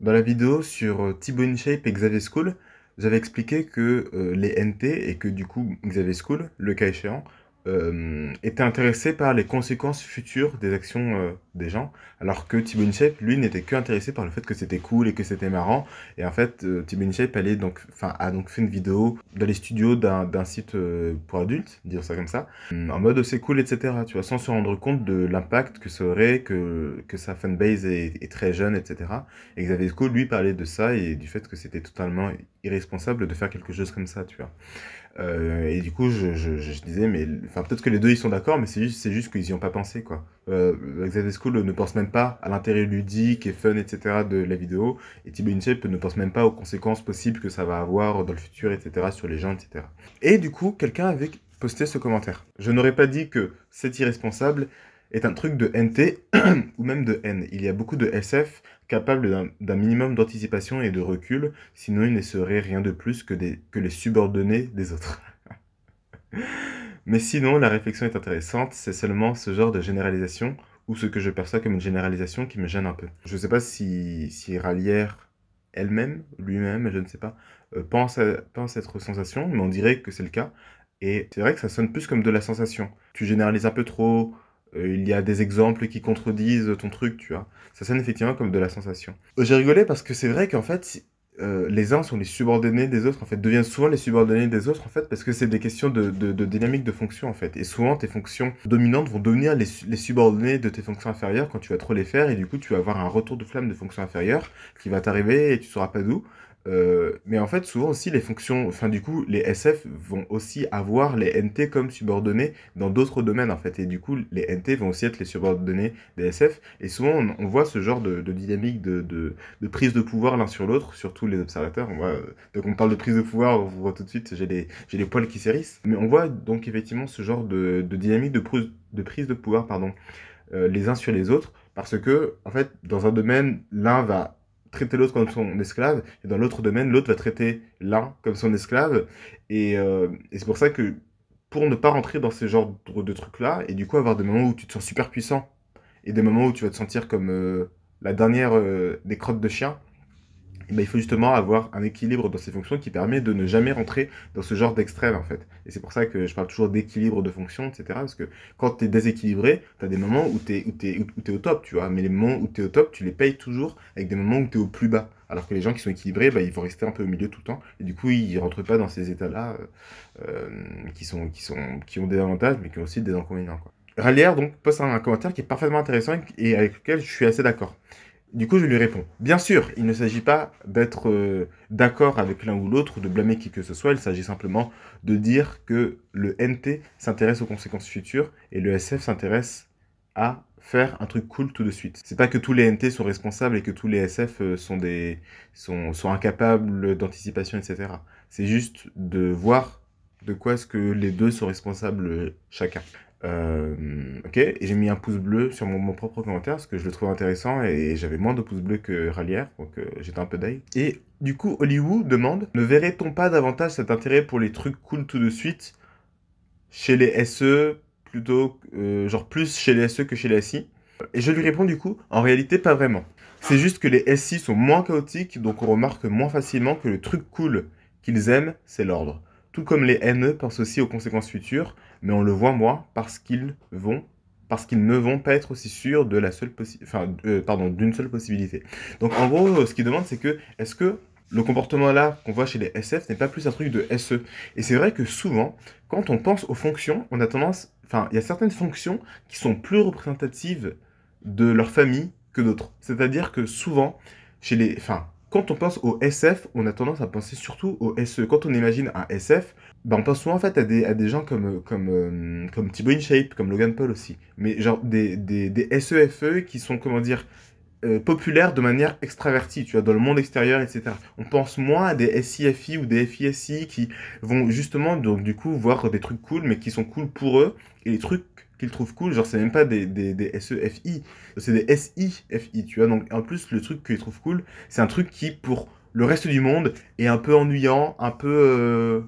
Dans la vidéo sur euh, Thibaut Shape et Xavier School, j'avais expliqué que euh, les NT et que du coup Xavier School, le cas échéant, euh, était intéressé par les conséquences futures des actions euh, des gens, alors que Tibo Inchep, lui, n'était que intéressé par le fait que c'était cool et que c'était marrant. Et en fait, euh, Inchep a donc fait une vidéo dans les studios d'un site euh, pour adultes, dire ça comme ça, en mode oh, c'est cool, etc. Tu vois, sans se rendre compte de l'impact que ça aurait, que, que sa fanbase est, est, très jeune, etc. Et Xavier Sco, lui, parlait de ça et du fait que c'était totalement irresponsable de faire quelque chose comme ça, tu vois. Euh, et du coup, je, disais, mais enfin, peut-être que les deux ils sont d'accord, mais c'est juste, juste qu'ils n'y ont pas pensé. quoi. Euh, Xavier School ne pense même pas à l'intérêt ludique et fun, etc. de la vidéo, et Tibi InShape ne pense même pas aux conséquences possibles que ça va avoir dans le futur, etc. sur les gens, etc. Et du coup, quelqu'un avait posté ce commentaire. Je n'aurais pas dit que c'est irresponsable, est un truc de NT ou même de N. Il y a beaucoup de SF capables d'un minimum d'anticipation et de recul, sinon ils ne seraient rien de plus que, des, que les subordonnés des autres. Mais sinon, la réflexion est intéressante, c'est seulement ce genre de généralisation ou ce que je perçois comme une généralisation qui me gêne un peu. Je ne sais pas si, si Ralière elle-même, lui-même, je ne sais pas, euh, pense, à, pense être sensation, mais on dirait que c'est le cas. Et c'est vrai que ça sonne plus comme de la sensation. Tu généralises un peu trop, euh, il y a des exemples qui contredisent ton truc, tu vois. Ça sonne effectivement comme de la sensation. Euh, j'ai rigolé parce que c'est vrai qu'en fait, euh, les uns sont les subordonnés des autres, en fait, deviennent souvent les subordonnés des autres, en fait, parce que c'est des questions de, de, de, dynamique de fonction, en fait. Et souvent, tes fonctions dominantes vont devenir les, les, subordonnées de tes fonctions inférieures quand tu vas trop les faire, et du coup, tu vas avoir un retour de flamme de fonctions inférieures qui va t'arriver et tu sauras pas d'où. Euh, mais en fait, souvent aussi, les fonctions, enfin, du coup, les SF vont aussi avoir les NT comme subordonnés dans d'autres domaines, en fait. Et du coup, les NT vont aussi être les subordonnés des SF. Et souvent, on, voit ce genre de, dynamique de, de, prise de pouvoir l'un sur l'autre, surtout les observateurs. On voit, euh, donc, on parle de prise de pouvoir, on voit tout de suite, j'ai les, j'ai poils qui s'érissent. Mais on voit donc effectivement ce genre de, dynamique de, prise, de prise de pouvoir, pardon, euh, les uns sur les autres, parce que, en fait, dans un domaine, l'un va traiter l'autre comme son esclave, et dans l'autre domaine, l'autre va traiter l'un comme son esclave. Et, euh, c'est pour ça que pour ne pas rentrer dans ce genre de trucs-là, et du coup avoir des moments où tu te sens super puissant, et des moments où tu vas te sentir comme euh, la dernière euh, des crottes de chien, il faut justement avoir un équilibre dans ces fonctions qui permet de ne jamais rentrer dans ce genre d'extrême en fait. Et c'est pour ça que je parle toujours d'équilibre de fonctions, etc. Parce que quand tu es déséquilibré, tu as des moments où tu es, où es, au top, tu vois. Mais les moments où tu es au top, tu les payes toujours avec des moments où tu es au plus bas. Alors que les gens qui sont équilibrés, bah, ils vont rester un peu au milieu tout le temps. Et du coup, ils ne rentrent pas dans ces états-là euh, euh, qui, sont, qui, sont, qui ont des avantages, mais qui ont aussi des inconvénients. Rallière donc, poste un commentaire qui est parfaitement intéressant et avec lequel je suis assez d'accord. Du coup, je lui réponds. Bien sûr, il ne s'agit pas d'être euh, d'accord avec l'un ou l'autre ou de blâmer qui que ce soit. Il s'agit simplement de dire que le NT s'intéresse aux conséquences futures et le SF s'intéresse à faire un truc cool tout de suite. C'est pas que tous les NT sont responsables et que tous les SF euh, sont des sont, sont incapables d'anticipation, etc. C'est juste de voir de quoi est-ce que les deux sont responsables euh, chacun. Euh, ok, et j'ai mis un pouce bleu sur mon, propre commentaire parce que je le trouve intéressant et j'avais moins de pouces bleus que Ralière, donc euh, j'étais un peu d'œil. Et du coup, Hollywood demande Ne verrait-on pas davantage cet intérêt pour les trucs cool tout de suite chez les SE plutôt, euh, genre plus chez les SE que chez les SI Et je lui réponds du coup En réalité, pas vraiment. C'est juste que les SI sont moins chaotiques donc on remarque moins facilement que le truc cool qu'ils aiment, c'est l'ordre comme les ME pensent aussi aux conséquences futures, mais on le voit moins parce qu'ils vont parce qu'ils ne vont pas être aussi sûrs de la seule euh, pardon, d'une seule possibilité. Donc en gros, ce qu'ils demande, c'est que est-ce que le comportement là qu'on voit chez les SF n'est pas plus un truc de SE Et c'est vrai que souvent, quand on pense aux fonctions, on a tendance, enfin, il y a certaines fonctions qui sont plus représentatives de leur famille que d'autres. C'est-à-dire que souvent, chez les, enfin, quand on pense au SF, on a tendance à penser surtout au SE. Quand on imagine un SF, ben, on pense souvent en fait à des, à des gens comme, comme, euh, comme Thibaut InShape, comme Logan Paul aussi. Mais genre des, des, SEFE e qui sont, comment dire, euh, populaires de manière extravertie, tu vois, dans le monde extérieur, etc. On pense moins à des SIFI ou des FISI qui vont justement, donc, du coup, voir des trucs cool, mais qui sont cool pour eux, et les trucs qu'ils trouvent cool. Genre, c'est même pas des, des, des SEFI, c'est des SIFI, tu vois. Donc, en plus, le truc qu'ils trouvent cool, c'est un truc qui, pour le reste du monde, est un peu ennuyant, un peu. Euh,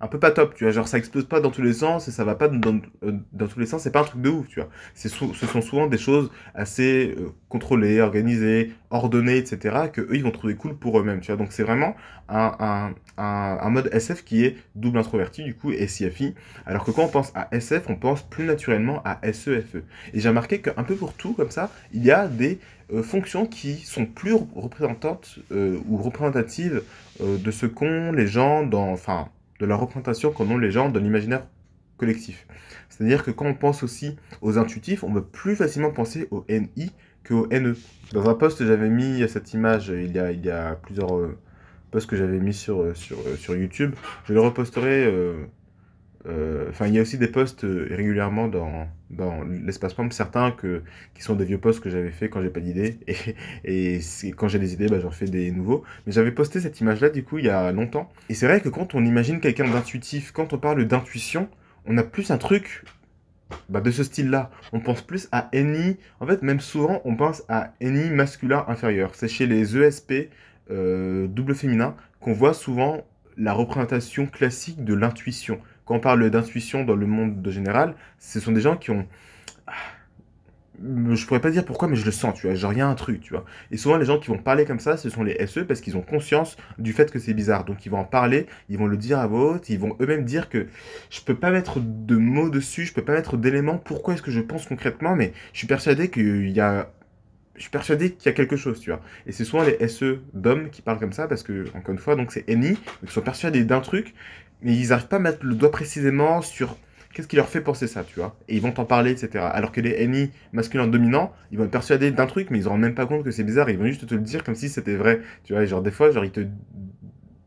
un peu pas top, tu vois, genre ça explose pas dans tous les sens et ça va pas dans, euh, tous les sens, c'est pas un truc de ouf, tu vois. C'est ce sont souvent des choses assez euh, contrôlées, organisées, ordonnées, etc., que eux ils vont trouver cool pour eux-mêmes, tu vois. Donc c'est vraiment un, un, un, mode SF qui est double introverti, du coup, et sifi alors que quand on pense à SF, on pense plus naturellement à SEFE. E. Et j'ai remarqué qu'un peu pour tout, comme ça, il y a des euh, fonctions qui sont plus représentantes ou représentatives de ce qu'ont les gens dans, enfin, de la représentation qu'en ont les gens dans l'imaginaire collectif. C'est-à-dire que quand on pense aussi aux intuitifs, on peut plus facilement penser au NI que au NE. Dans un post, j'avais mis cette image euh, il y a, il plusieurs euh, posts que j'avais mis sur, euh, sur, YouTube. Je le reposterai euh, enfin, il y a aussi des posts euh, régulièrement dans, l'espace forme certains qui sont des vieux posts que j'avais fait quand j'ai pas d'idées. Et, quand j'ai des idées, bah, j'en fais des nouveaux. Mais j'avais posté cette image-là, du coup, il y a longtemps. Et c'est vrai que quand on imagine quelqu'un d'intuitif, quand on parle d'intuition, on a plus un truc bah, de ce style-là. On pense plus à NI... En fait, même souvent, on pense à NI masculin inférieur. C'est chez les ESP, double euh, féminin, qu'on voit souvent la représentation classique de l'intuition quand on parle d'intuition dans le monde de général, ce sont des gens qui ont ah, je pourrais pas dire pourquoi, mais je le sens, tu vois. Genre, il y a un truc, tu vois. Et souvent, les gens qui vont parler comme ça, ce sont les SE parce qu'ils ont conscience du fait que c'est bizarre. Donc, ils vont en parler, ils vont le dire à voix ils vont eux-mêmes dire que je peux pas mettre de mots dessus, je peux pas mettre d'éléments. Pourquoi est-ce que je pense concrètement Mais je suis persuadé qu'il y a. Je suis persuadé qu'il y a quelque chose, tu vois. Et c'est souvent les SE d'hommes qui parlent comme ça parce que, encore une fois, donc c'est Eni, ils sont persuadés d'un truc mais ils n'arrivent pas à mettre le doigt précisément sur qu'est-ce qui leur fait penser ça, tu vois. Et ils vont t'en parler, etc. Alors que les ennemis masculins dominants, ils vont te persuader d'un truc, mais ils ne même pas compte que c'est bizarre, ils vont juste te le dire comme si c'était vrai. Tu vois, genre des fois, genre ils te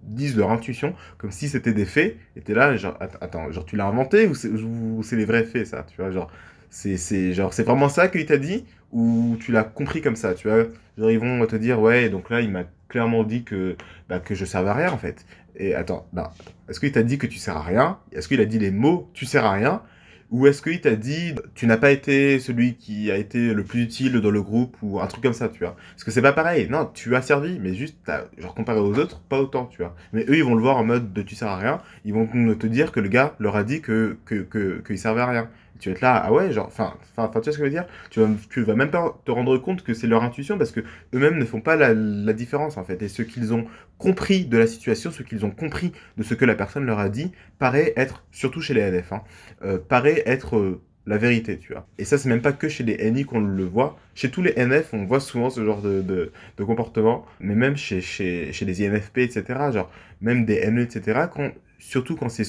disent leur intuition comme si c'était des faits, et t'es là, genre, attends, genre tu l'as inventé ou c'est les vrais faits, ça, tu vois, genre. C'est genre c'est vraiment ça qu'il t'a dit ou tu l'as compris comme ça, tu vois. Genre ils vont te dire ouais, donc là il m'a clairement dit que, bah, que je servais à rien, en fait. Et attends, bah, est-ce qu'il t'a dit que tu sers à rien Est-ce qu'il a dit les mots tu sers à rien Ou est-ce qu'il t'a dit tu n'as pas été celui qui a été le plus utile dans le groupe ou un truc comme ça, tu vois Parce que c'est pas pareil. Non, tu as servi, mais juste, genre comparé aux autres, pas autant, tu vois. Mais eux, ils vont le voir en mode de tu sers à rien. Ils vont te dire que le gars leur a dit que qu'il que, servait à rien tu vas être là, ah ouais, genre, enfin, enfin, tu vois ce que je veux dire tu vas, tu vas même pas te rendre compte que c'est leur intuition parce que eux-mêmes ne font pas la, différence en fait. Et ce qu'ils ont compris de la situation, ce qu'ils ont compris de ce que la personne leur a dit, paraît être, surtout chez les NF, hein, euh, paraît être euh, la vérité, tu vois. Et ça, c'est même pas que chez les NI qu'on le voit. Chez tous les NF, on voit souvent ce genre de, de, comportement, mais même chez, chez, chez les INFP, etc., genre, même des NE, etc., quand surtout quand c'est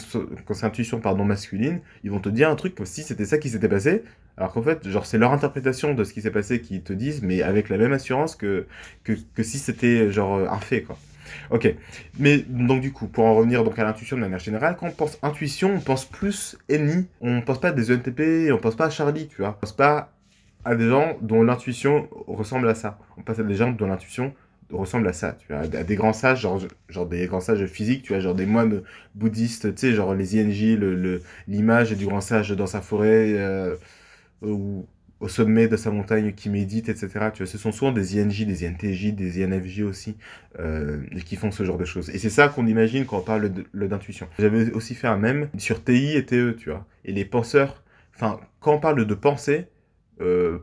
quand intuition pardon masculine, ils vont te dire un truc comme si c'était ça qui s'était passé, alors qu'en fait, genre c'est leur interprétation de ce qui s'est passé qui te disent, mais avec la même assurance que que, si c'était genre euh, un fait quoi. Ok, mais donc du coup, pour en revenir donc à l'intuition de manière générale, quand on pense intuition, on pense plus ennemi, on pense pas à des ENTP, on pense pas à Charlie, tu vois, on pense pas à des gens dont l'intuition ressemble à ça, on pense à des gens dont l'intuition ressemble à ça. Tu vois, à des grands sages, genre, genre des grands sages physiques, tu vois, genre des moines bouddhistes, tu sais, genre les INJ, l'image le, du grand sage dans sa forêt euh, ou au sommet de sa montagne qui médite, etc. Tu vois, ce sont souvent des INJ, des INTJ, des INFJ aussi, euh, qui font ce genre de choses. Et c'est ça qu'on imagine quand on parle d'intuition. J'avais aussi fait un même sur TI et TE, tu vois. Et les penseurs, enfin, quand on parle de pensée, euh,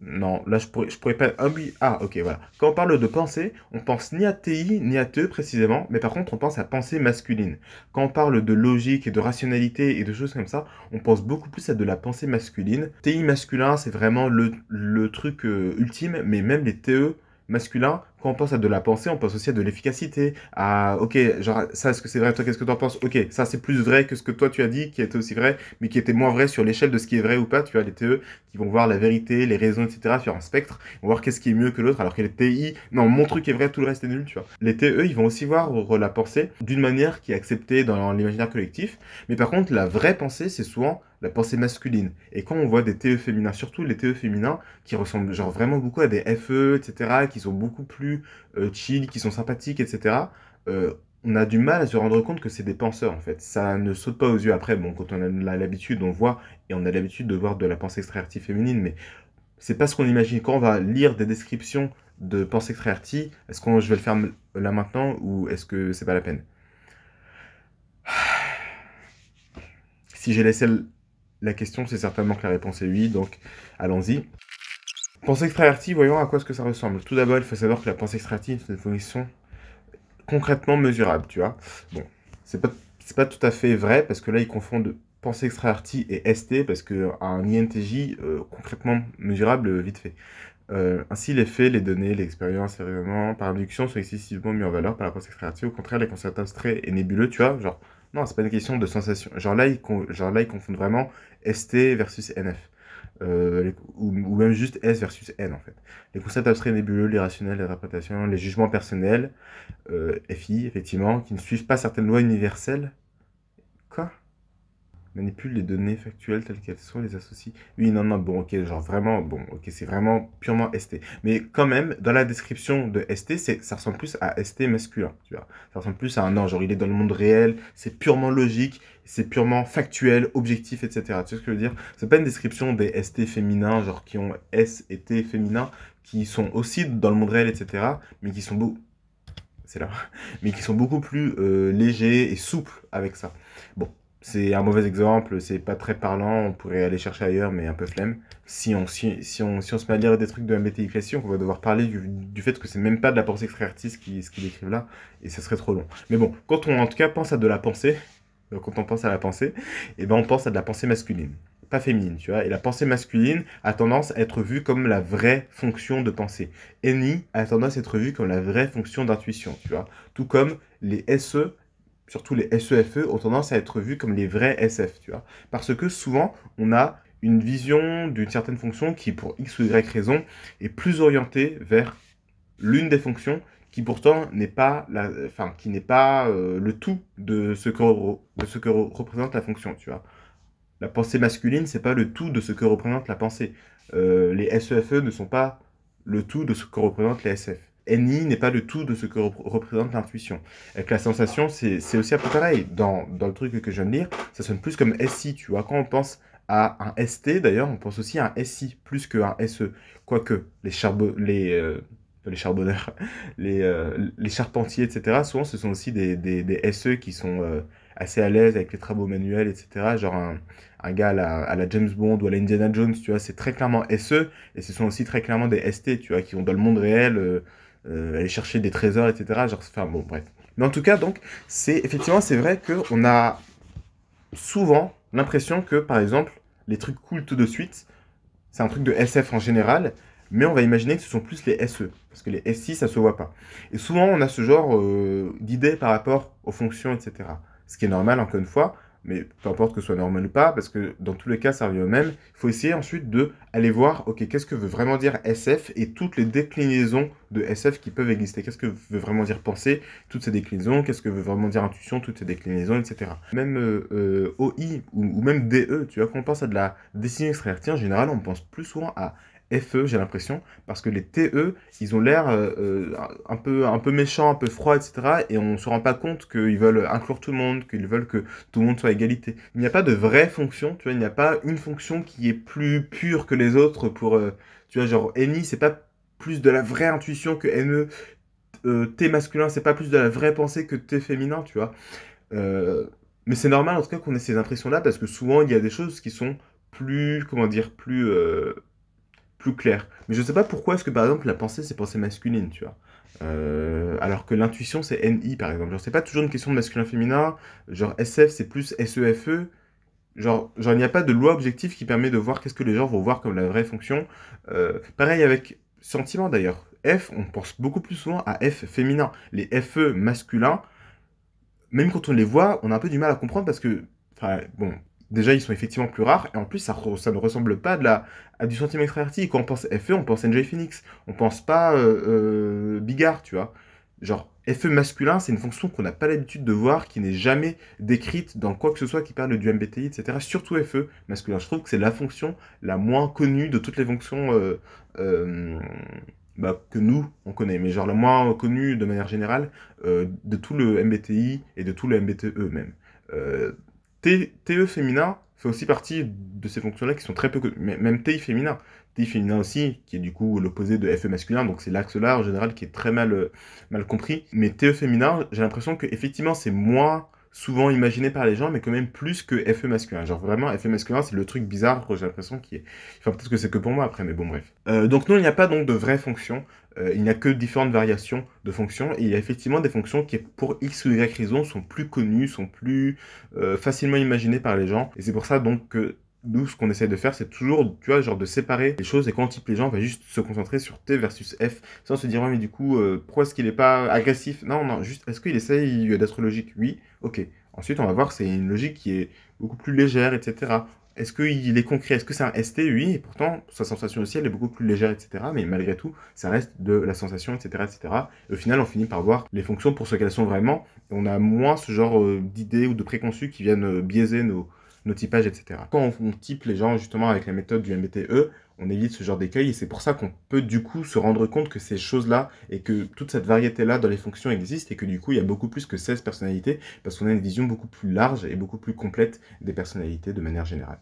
non, là, je pourrais, pas. Ah oui, ah, ok, voilà. Quand on parle de pensée, on pense ni à TI, ni à TE précisément, mais par contre, on pense à pensée masculine. Quand on parle de logique et de rationalité et de choses comme ça, on pense beaucoup plus à de la pensée masculine. TI masculin, c'est vraiment le, truc euh, ultime, mais même les TE masculins, quand on pense à de la pensée, on pense aussi à de l'efficacité. À ok, genre ça, est-ce que c'est vrai Toi, qu'est-ce que t'en penses Ok, ça c'est plus vrai que ce que toi tu as dit, qui était aussi vrai, mais qui était moins vrai sur l'échelle de ce qui est vrai ou pas. Tu as les TE qui vont voir la vérité, les raisons, etc. sur un spectre, vont voir qu'est-ce qui est mieux que l'autre. Alors que les TI, non, mon truc est vrai, tout le reste est nul. Tu vois. Les TE, ils vont aussi voir euh, la pensée d'une manière qui est acceptée dans l'imaginaire collectif, mais par contre, la vraie pensée, c'est souvent la pensée masculine. Et quand on voit des TE féminins, surtout les TE féminins, qui ressemblent genre vraiment beaucoup à des FE, etc., qui sont beaucoup plus euh, chill, qui sont sympathiques, etc., euh, on a du mal à se rendre compte que c'est des penseurs, en fait. Ça ne saute pas aux yeux. Après, bon, quand on a l'habitude, on voit, et on a l'habitude de voir de la pensée extravertie féminine, mais c'est pas ce qu'on imagine. Quand on va lire des descriptions de pensée extravertie, est-ce que je vais le faire là maintenant, ou est-ce que c'est pas la peine Si j'ai laissé la question, c'est certainement que la réponse est oui, donc allons-y. Pensée extravertie, voyons à quoi ce que ça ressemble. Tout d'abord, il faut savoir que la pensée extravertie c'est une fonction concrètement mesurable, tu vois. Bon, c'est pas, pas tout à fait vrai, parce que là, ils confondent pensée extravertie et ST, parce qu'un INTJ, euh, concrètement mesurable, euh, vite fait. Euh, ainsi, les faits, les données, l'expérience, les par induction, sont excessivement mis en valeur par la pensée extravertie. Au contraire, les concepts abstraits et nébuleux, tu vois, genre, non, c'est pas une question de sensation. Genre là, ils, genre là, ils confondent vraiment ST versus NF. Euh, ou, même juste S versus N en fait. Les concepts abstraits nébuleux, les rationnels, les interprétations, les jugements personnels, euh, FI effectivement, qui ne suivent pas certaines lois universelles. Quoi manipule les données factuelles telles qu'elles sont, les associe. Oui, non, non, bon, ok, genre vraiment, bon, ok, c'est vraiment purement ST. Mais quand même, dans la description de ST, ça ressemble plus à ST masculin, tu vois. Ça ressemble plus à un non, genre il est dans le monde réel, c'est purement logique, c'est purement factuel, objectif, etc. Tu sais ce que je veux dire C'est pas une description des ST féminins, genre qui ont S et T féminins, qui sont aussi dans le monde réel, etc., mais qui sont beaux. C'est là. Mais qui sont beaucoup plus euh, légers et souples avec ça. Bon, c'est un mauvais exemple, c'est pas très parlant, on pourrait aller chercher ailleurs, mais un peu flemme. Si on, si, on, si on se met à lire des trucs de la classique, on va devoir parler du, fait que c'est même pas de la pensée extra-artiste ce qu'ils décrivent là, et ça serait trop long. Mais bon, quand on en tout cas pense à de la pensée, euh, quand on pense à la pensée, et eh ben on pense à de la pensée masculine pas féminine, tu vois. Et la pensée masculine a tendance à être vue comme la vraie fonction de pensée. ni a tendance à être vue comme la vraie fonction d'intuition, tu vois. Tout comme les SE surtout les SEFE, e, ont tendance à être vus comme les vrais SF, tu vois. Parce que souvent, on a une vision d'une certaine fonction qui, pour X ou Y raison, est plus orientée vers l'une des fonctions qui pourtant n'est pas la, enfin, qui n'est pas euh, le tout de ce que, de ce que représente la fonction, tu vois. La pensée masculine, c'est pas le tout de ce que représente la pensée. Euh, les SEFE e ne sont pas le tout de ce que représentent les SF. NI n'est pas le tout de ce que représente l'intuition. Avec la sensation, c'est aussi un peu pareil. Dans, dans, le truc que je viens de lire, ça sonne plus comme SI, tu vois. Quand on pense à un ST, d'ailleurs, on pense aussi à un SI, plus un SE. Quoique, les, les, euh, les charbonneurs, les, euh, les, charpentiers, etc., souvent, ce sont aussi des, des, SE qui sont euh, assez à l'aise avec les travaux manuels, etc. Genre un, gars à la, James Bond ou à la Indiana Jones, tu vois, c'est très clairement SE, et ce sont aussi très clairement des ST, tu vois, qui ont dans le monde réel euh, aller chercher des trésors, etc. Genre, enfin bon, bref. Mais en tout cas, donc, c'est effectivement, c'est vrai qu'on a souvent l'impression que, par exemple, les trucs cool tout de suite, c'est un truc de SF en général, mais on va imaginer que ce sont plus les SE, parce que les SI, ça se voit pas. Et souvent, on a ce genre euh, d'idées par rapport aux fonctions, etc. Ce qui est normal, encore une fois, mais peu importe que ce soit normal ou pas, parce que dans tous les cas, ça revient au même. Il faut essayer ensuite de aller voir, ok, qu'est-ce que veut vraiment dire SF et toutes les déclinaisons de SF qui peuvent exister. Qu'est-ce que veut vraiment dire penser, toutes ces déclinaisons, qu'est-ce que veut vraiment dire intuition, toutes ces déclinaisons, etc. Même euh, euh, OI ou, même DE, tu vois, quand on pense à de la décision extrait en général, on pense plus souvent à FE, j'ai l'impression, parce que les TE, ils ont l'air euh, euh, un, peu, un peu méchants, un peu froids, etc. Et on ne se rend pas compte qu'ils veulent inclure tout le monde, qu'ils veulent que tout le monde soit à égalité. Il n'y a pas de vraie fonction, tu vois, il n'y a pas une fonction qui est plus pure que les autres pour, euh, tu vois, genre NI, c'est pas plus de la vraie intuition que NE. Euh, T masculin, c'est pas plus de la vraie pensée que T féminin, tu vois. mais c'est normal en tout cas qu'on ait ces impressions-là parce que souvent il y a des choses qui sont plus, comment dire, plus clair. Mais je sais pas pourquoi est-ce que par exemple la pensée c'est pensée masculine, tu vois. Euh, alors que l'intuition c'est NI par exemple. Genre c'est pas toujours une question de masculin-féminin, genre SF c'est plus SEFE. E. Genre, genre il n'y a pas de loi objective qui permet de voir qu'est-ce que les gens vont voir comme la vraie fonction. Euh, pareil avec sentiment d'ailleurs. F, on pense beaucoup plus souvent à F féminin. Les FE masculins, même quand on les voit, on a un peu du mal à comprendre parce que, enfin, bon, déjà ils sont effectivement plus rares et en plus ça, ne ressemble pas à du sentiment extraverti. Quand on pense FE, on pense NJ Phoenix, on pense pas euh, euh, Bigard, tu vois. Genre FE masculin, c'est une fonction qu'on n'a pas l'habitude de voir, qui n'est jamais décrite dans quoi que ce soit qui parle du MBTI, etc. Surtout FE masculin. Je trouve que c'est la fonction la moins connue de toutes les fonctions euh, bah, que nous, on connaît, mais genre la moins connue de manière générale de tout le MBTI et de tout le MBTE même. TE féminin fait aussi partie de ces fonctions-là qui sont très peu Même TI féminin. TI féminin aussi, qui est du coup l'opposé de FE masculin, donc c'est l'axe-là en général qui est très mal, euh, mal compris. Mais TE féminin, j'ai l'impression qu'effectivement, c'est moi souvent imaginé par les gens, mais quand même plus que FE masculin. Genre vraiment, FE masculin, c'est le truc bizarre que j'ai l'impression qui est. Enfin, peut-être que c'est que pour moi après, mais bon, bref. Euh, donc, non, il n'y a pas donc de vraies fonctions. Euh, il n'y a que différentes variations de fonctions. Et il y a effectivement des fonctions qui, pour X ou Y raison, sont plus connues, sont plus euh, facilement imaginées par les gens. Et c'est pour ça donc que nous, ce qu'on essaie de faire, c'est toujours, tu vois, genre de séparer les choses et quand type les gens, on va juste se concentrer sur T versus F sans se dire, ouais, mais du coup, euh, pourquoi est-ce qu'il n'est pas agressif Non, non, juste, est-ce qu'il essaye d'être logique Oui, ok. Ensuite, on va voir, c'est une logique qui est beaucoup plus légère, etc. Est-ce qu'il est concret Est-ce que c'est un ST Oui, et pourtant, sa sensation aussi, elle est beaucoup plus légère, etc. Mais malgré tout, ça reste de la sensation, etc. etc. au final, on finit par voir les fonctions pour ce qu'elles sont vraiment. on a moins ce genre euh, d'idées ou de préconçus qui viennent euh, biaiser nos, nos typages, etc. Quand on type les gens justement avec la méthode du MBTE, on évite ce genre d'écueil et c'est pour ça qu'on peut du coup se rendre compte que ces choses-là et que toute cette variété-là dans les fonctions existe et que du coup il y a beaucoup plus que 16 personnalités parce qu'on a une vision beaucoup plus large et beaucoup plus complète des personnalités de manière générale.